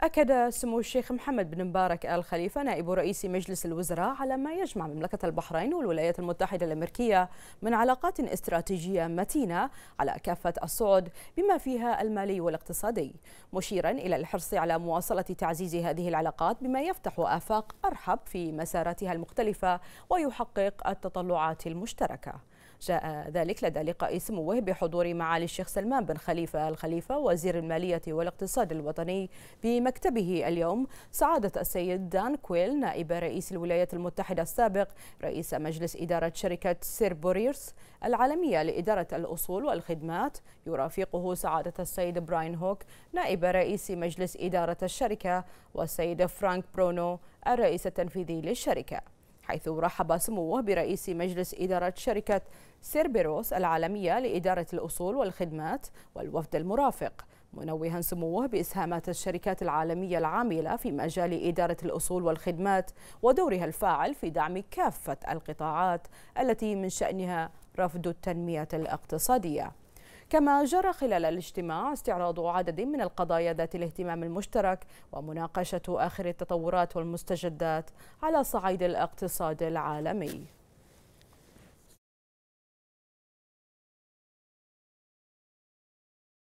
أكد سمو الشيخ محمد بن مبارك آل خليفة نائب رئيس مجلس الوزراء على ما يجمع مملكة البحرين والولايات المتحدة الأمريكية من علاقات استراتيجية متينة على كافة الصعد بما فيها المالي والاقتصادي مشيرا إلى الحرص على مواصلة تعزيز هذه العلاقات بما يفتح آفاق أرحب في مساراتها المختلفة ويحقق التطلعات المشتركة جاء ذلك لدى لقاء سموه بحضور معالي الشيخ سلمان بن خليفة الخليفة وزير المالية والاقتصاد الوطني بمكتبه اليوم سعادة السيد دان كويل نائب رئيس الولايات المتحدة السابق رئيس مجلس إدارة شركة سيربوريرس العالمية لإدارة الأصول والخدمات يرافقه سعادة السيد براين هوك نائب رئيس مجلس إدارة الشركة والسيد فرانك برونو الرئيس التنفيذي للشركه حيث رحب سموه برئيس مجلس إدارة شركة سيربيروس العالمية لإدارة الأصول والخدمات والوفد المرافق منوها سموه بإسهامات الشركات العالمية العاملة في مجال إدارة الأصول والخدمات ودورها الفاعل في دعم كافة القطاعات التي من شأنها رفض التنمية الاقتصادية كما جرى خلال الاجتماع استعراض عدد من القضايا ذات الاهتمام المشترك ومناقشة آخر التطورات والمستجدات على صعيد الاقتصاد العالمي